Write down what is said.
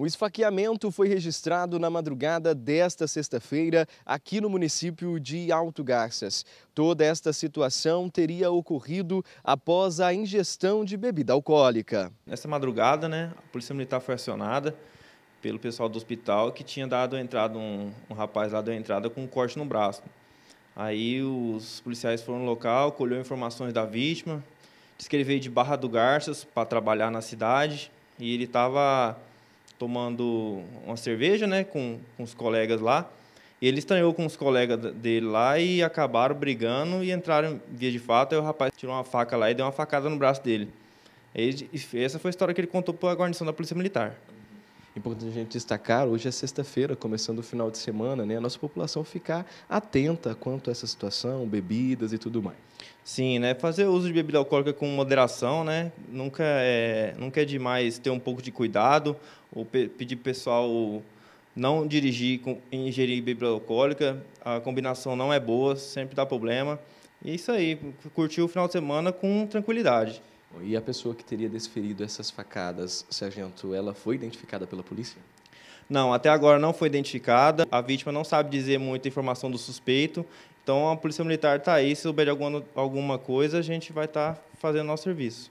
O esfaqueamento foi registrado na madrugada desta sexta-feira aqui no município de Alto Garças. Toda esta situação teria ocorrido após a ingestão de bebida alcoólica. Nesta madrugada, né, a Polícia Militar foi acionada pelo pessoal do hospital que tinha dado a entrada, um, um rapaz lá deu a entrada com um corte no braço. Aí os policiais foram no local, colheu informações da vítima, disse que ele veio de Barra do Garças para trabalhar na cidade e ele estava tomando uma cerveja, né, com, com os colegas lá. E ele estranhou com os colegas dele lá e acabaram brigando e entraram via de fato. Aí o rapaz tirou uma faca lá e deu uma facada no braço dele. E essa foi a história que ele contou para a guarnição da Polícia Militar importante a gente destacar, hoje é sexta-feira, começando o final de semana, né? A nossa população ficar atenta quanto a essa situação, bebidas e tudo mais. Sim, né? Fazer uso de bebida alcoólica com moderação, né? Nunca é, nunca é demais ter um pouco de cuidado ou pe pedir pessoal não dirigir com ingerir bebida alcoólica. A combinação não é boa, sempre dá problema. E é isso aí, curtir o final de semana com tranquilidade. E a pessoa que teria desferido essas facadas, sargento, ela foi identificada pela polícia? Não, até agora não foi identificada. A vítima não sabe dizer muita informação do suspeito. Então a Polícia Militar está aí. Se souber alguma, alguma coisa, a gente vai estar tá fazendo nosso serviço.